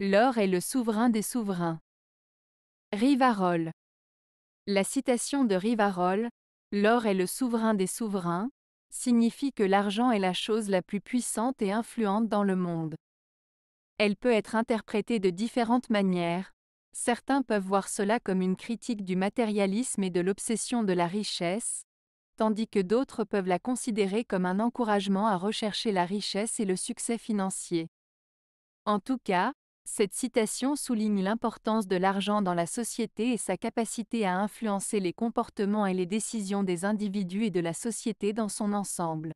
L'or est le souverain des souverains. Rivarol. La citation de Rivarol, L'or est le souverain des souverains, signifie que l'argent est la chose la plus puissante et influente dans le monde. Elle peut être interprétée de différentes manières. Certains peuvent voir cela comme une critique du matérialisme et de l'obsession de la richesse, tandis que d'autres peuvent la considérer comme un encouragement à rechercher la richesse et le succès financier. En tout cas, cette citation souligne l'importance de l'argent dans la société et sa capacité à influencer les comportements et les décisions des individus et de la société dans son ensemble.